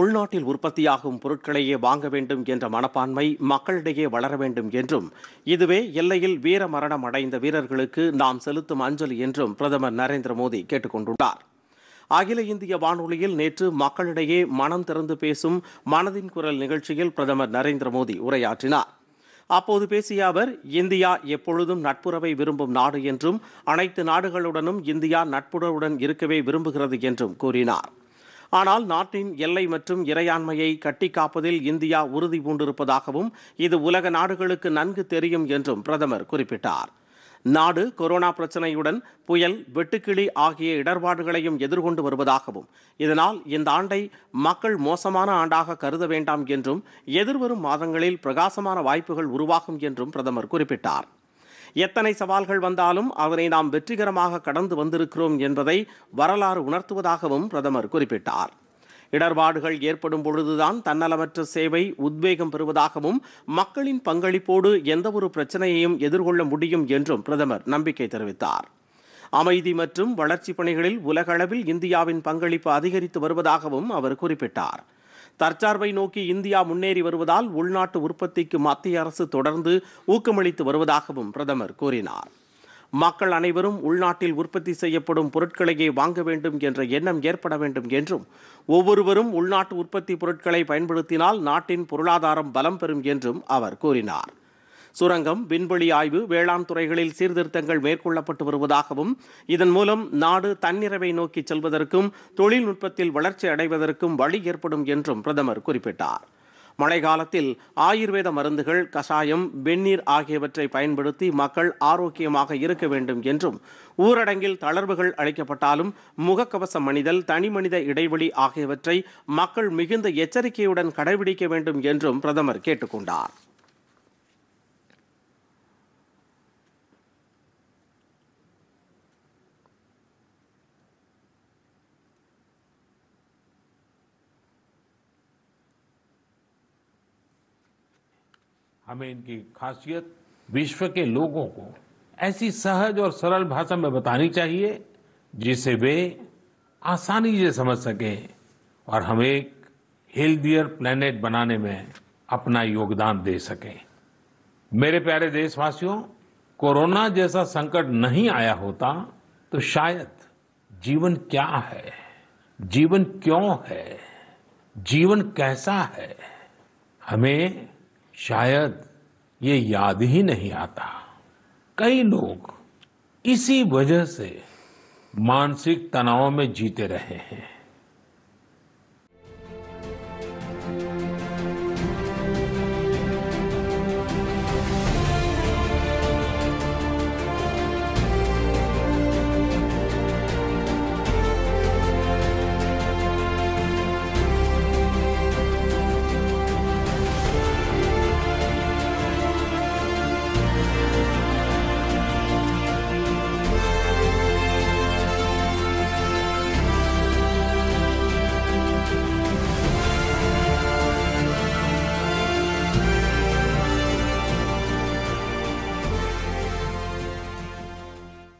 உள்நாட்டில் உற்பத்தியாகும் பொருட்களையே வாங்க வேண்டும் என்ற மனப்பான்மை மக்களிடையே வளர வேண்டும் என்றும் இதுவே எல்லையில் வீர மரணம் அடைந்த வீரர்களுக்கு நாம் செலுத்தும் அஞ்சலி என்றும் பிரதமர் நரேந்திர மோடி கேட்டுக்கொண்டுள்ளார் அகில இந்திய வானொலியில் நேற்று மக்களிடையே மனம் திறந்து பேசும் மனதின் குரல் நிகழ்ச்சியில் பிரதமர் நரேந்திர மோடி உரையாற்றினார் அப்போது பேசிய அவர் இந்தியா எப்பொழுதும் நட்புறவை விரும்பும் நாடு என்றும் அனைத்து நாடுகளுடனும் இந்தியா நட்புறவுடன் இருக்கவே விரும்புகிறது என்றும் கூறினார் ஆனால் நாட்டின் எல்லை மற்றும் இறையாண்மையை கட்டிக்காப்பதில் இந்தியா உறுதி பூண்டிருப்பதாகவும் இது உலக நாடுகளுக்கு நன்கு தெரியும் என்றும் பிரதமர் குறிப்பிட்டார் நாடு கொரோனா பிரச்சனையுடன் புயல் வெட்டுக்கிளி ஆகிய இடர்பாடுகளையும் எதிர்கொண்டு வருவதாகவும் இதனால் இந்த ஆண்டை மக்கள் மோசமான ஆண்டாக கருத வேண்டாம் என்றும் எதிர்வரும் மாதங்களில் பிரகாசமான வாய்ப்புகள் உருவாகும் என்றும் பிரதமர் குறிப்பிட்டார் எத்தனை சவால்கள் வந்தாலும் அதனை நாம் வெற்றிகரமாக கடந்து வந்திருக்கிறோம் என்பதை வரலாறு உணர்த்துவதாகவும் பிரதமர் குறிப்பிட்டார் இடர்பாடுகள் ஏற்படும் பொழுதுதான் தன்னலமற்ற சேவை உத்வேகம் பெறுவதாகவும் மக்களின் பங்களிப்போடு எந்தவொரு பிரச்சனையையும் எதிர்கொள்ள முடியும் என்றும் பிரதமர் நம்பிக்கை தெரிவித்தார் அமைதி மற்றும் வளர்ச்சிப் பணிகளில் உலகளவில் இந்தியாவின் பங்களிப்பு அதிகரித்து வருவதாகவும் அவர் குறிப்பிட்டார் தற்சார்பை நோக்கி இந்தியா முன்னேறி வருவதால் உள்நாட்டு உற்பத்திக்கு மத்திய அரசு தொடர்ந்து ஊக்கமளித்து வருவதாகவும் பிரதமர் கூறினார் மக்கள் அனைவரும் உள்நாட்டில் உற்பத்தி செய்யப்படும் பொருட்களையே வாங்க வேண்டும் என்ற எண்ணம் ஏற்பட வேண்டும் என்றும் ஒவ்வொருவரும் உள்நாட்டு உற்பத்தி பொருட்களை பயன்படுத்தினால் நாட்டின் பொருளாதாரம் பலம் பெறும் என்றும் அவர் கூறினார் சுரங்கம் விண்வெளி ஆய்வு வேளாண் துறைகளில் சீர்திருத்தங்கள் மேற்கொள்ளப்பட்டு வருவதாகவும் இதன் மூலம் நாடு தன்னிறைவை நோக்கி செல்வதற்கும் தொழில்நுட்பத்தில் வளர்ச்சி அடைவதற்கும் வழி ஏற்படும் என்றும் பிரதமர் குறிப்பிட்டார் மழை காலத்தில் ஆயுர்வேத மருந்துகள் கஷாயம் வெந்நீர் ஆகியவற்றை பயன்படுத்தி மக்கள் ஆரோக்கியமாக இருக்க வேண்டும் என்றும் ஊரடங்கில் தளர்வுகள் அளிக்கப்பட்டாலும் முகக்கவசம் அணிதல் தனிமனித இடைவெளி ஆகியவற்றை மக்கள் மிகுந்த எச்சரிக்கையுடன் கடைபிடிக்க வேண்டும் என்றும் பிரதமர் கேட்டுக்கொண்டார் हमें इनकी खासियत विश्व के लोगों को ऐसी सहज और सरल भाषा में बतानी चाहिए जिसे वे आसानी से समझ सकें और हम एक हेल्दियर प्लेनेट बनाने में अपना योगदान दे सकें मेरे प्यारे देशवासियों कोरोना जैसा संकट नहीं आया होता तो शायद जीवन क्या है जीवन क्यों है जीवन कैसा है हमें शायद ये याद ही नहीं आता कई लोग इसी वजह से मानसिक तनाव में जीते रहे हैं